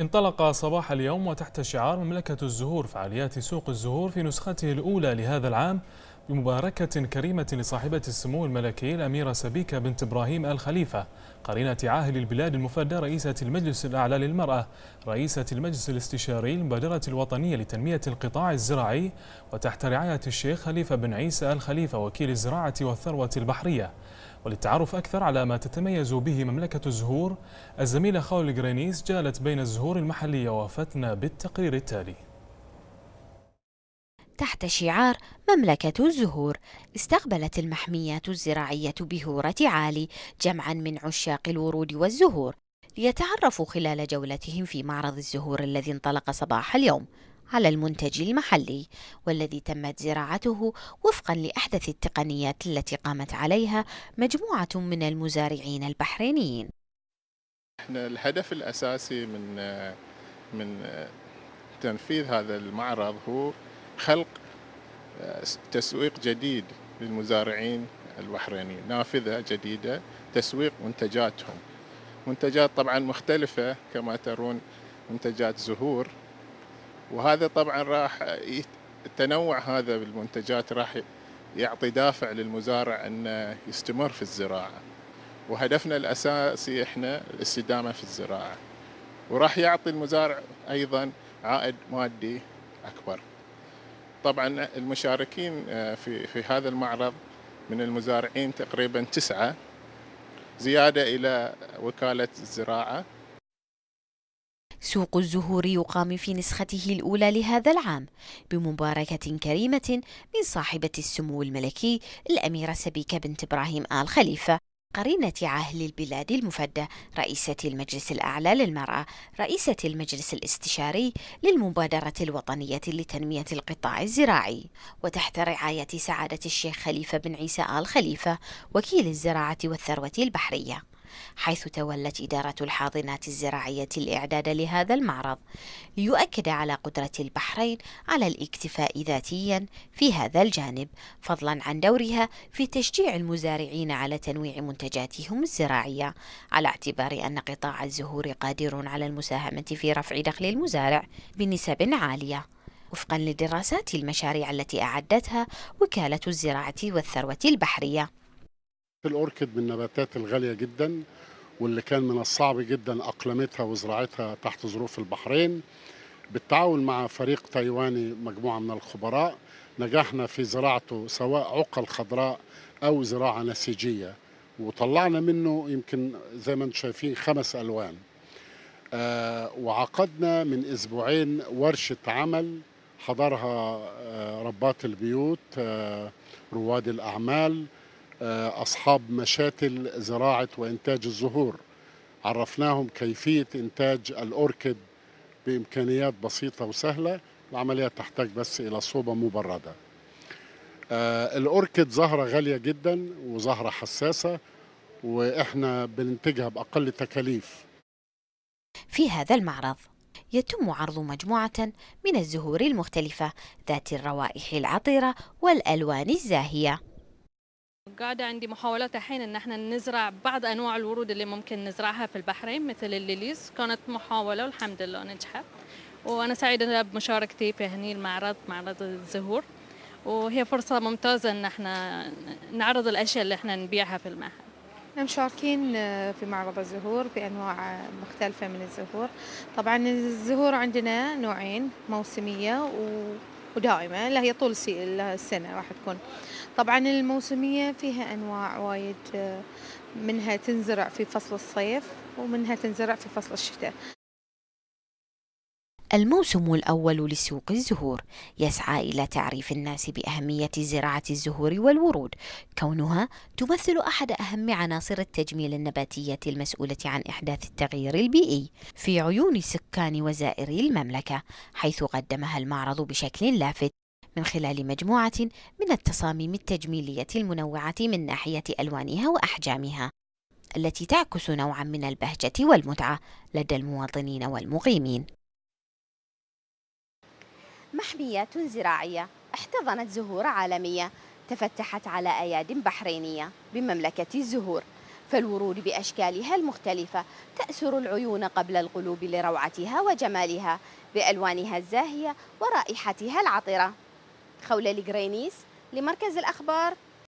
انطلق صباح اليوم وتحت شعار مملكة الزهور فعاليات سوق الزهور في نسخته الأولى لهذا العام بمباركة كريمة لصاحبة السمو الملكي الأميرة سبيكة بنت إبراهيم آل خليفة قرينة عاهل البلاد المفدى رئيسة المجلس الأعلى للمرأة رئيسة المجلس الاستشاري للمبادرة الوطنية لتنمية القطاع الزراعي وتحت رعاية الشيخ خليفة بن عيسى آل خليفة وكيل الزراعة والثروة البحرية وللتعرف أكثر على ما تتميز به مملكة الزهور الزميلة خاول جرينيس جالت بين الزهور المحلية وفتنا بالتقرير التالي تحت شعار مملكة الزهور استقبلت المحميات الزراعية بهورة عالي جمعا من عشاق الورود والزهور ليتعرفوا خلال جولتهم في معرض الزهور الذي انطلق صباح اليوم على المنتج المحلي والذي تمت زراعته وفقا لأحدث التقنيات التي قامت عليها مجموعة من المزارعين البحرينيين احنا الهدف الأساسي من من تنفيذ هذا المعرض هو خلق تسويق جديد للمزارعين البحرينيين نافذة جديدة تسويق منتجاتهم منتجات طبعا مختلفة كما ترون منتجات زهور وهذا طبعا راح التنوع هذا بالمنتجات راح يعطي دافع للمزارع انه يستمر في الزراعه وهدفنا الاساسي احنا الاستدامه في الزراعه وراح يعطي المزارع ايضا عائد مادي اكبر طبعا المشاركين آه، في في هذا المعرض من المزارعين تقريبا تسعه زياده الى وكاله الزراعه سوق الزهور يقام في نسخته الأولى لهذا العام بمباركة كريمة من صاحبة السمو الملكي الأميرة سبيكة بنت إبراهيم آل خليفة قرينة عاهل البلاد المفدى رئيسة المجلس الأعلى للمرأة رئيسة المجلس الاستشاري للمبادرة الوطنية لتنمية القطاع الزراعي وتحت رعاية سعادة الشيخ خليفة بن عيسى آل خليفة وكيل الزراعة والثروة البحرية حيث تولت إدارة الحاضنات الزراعية الإعداد لهذا المعرض ليؤكد على قدرة البحرين على الاكتفاء ذاتيا في هذا الجانب فضلا عن دورها في تشجيع المزارعين على تنويع منتجاتهم الزراعية على اعتبار أن قطاع الزهور قادر على المساهمة في رفع دخل المزارع بنسب عالية وفقا لدراسات المشاريع التي أعدتها وكالة الزراعة والثروة البحرية الأوركيد من النباتات الغالية جدا واللي كان من الصعب جدا أقلمتها وزراعتها تحت ظروف البحرين بالتعاون مع فريق تايواني مجموعة من الخبراء نجحنا في زراعته سواء عقل خضراء أو زراعة نسيجية وطلعنا منه يمكن زي ما انتم شايفين خمس ألوان آه وعقدنا من أسبوعين ورشة عمل حضرها آه ربات البيوت آه رواد الأعمال آه، أصحاب مشاتل زراعة وإنتاج الزهور عرفناهم كيفية إنتاج الأوركيد بإمكانيات بسيطة وسهلة العملية تحتاج بس إلى صوبة مبردة آه، الأوركيد زهرة غالية جدا وزهرة حساسة وإحنا بننتجها بأقل تكاليف في هذا المعرض يتم عرض مجموعة من الزهور المختلفة ذات الروائح العطرة والألوان الزاهية قاعدة عندي محاولات الحين ان احنا نزرع بعض انواع الورود اللي ممكن نزرعها في البحرين مثل الليليز كانت محاولة والحمد لله نجحت وانا سعيدة بمشاركتي في هني المعرض معرض الزهور وهي فرصة ممتازة ان احنا نعرض الاشياء اللي احنا نبيعها في المعهد احنا مشاركين آه، في معرض الزهور في انواع آه، مختلفة من الزهور طبعا الزهور عندنا نوعين موسمية و ودائمة لا هي طول السنة راح تكون طبعا الموسمية فيها أنواع وايد آه، منها تنزرع في فصل الصيف ومنها تنزرع في فصل الشتاء الموسم الأول لسوق الزهور يسعى إلى تعريف الناس بأهمية زراعة الزهور والورود، كونها تمثل أحد أهم عناصر التجميل النباتية المسؤولة عن إحداث التغيير البيئي في عيون سكان وزائري المملكة، حيث قدمها المعرض بشكل لافت. من خلال مجموعة من التصاميم التجميلية المنوعة من ناحية ألوانها وأحجامها، التي تعكس نوعا من البهجة والمتعة لدى المواطنين والمقيمين. محميات زراعية احتضنت زهور عالمية تفتحت على أياد بحرينية بمملكة الزهور فالورود بأشكالها المختلفة تأسر العيون قبل القلوب لروعتها وجمالها بألوانها الزاهية ورائحتها العطرة خولة لجرينيس لمركز الأخبار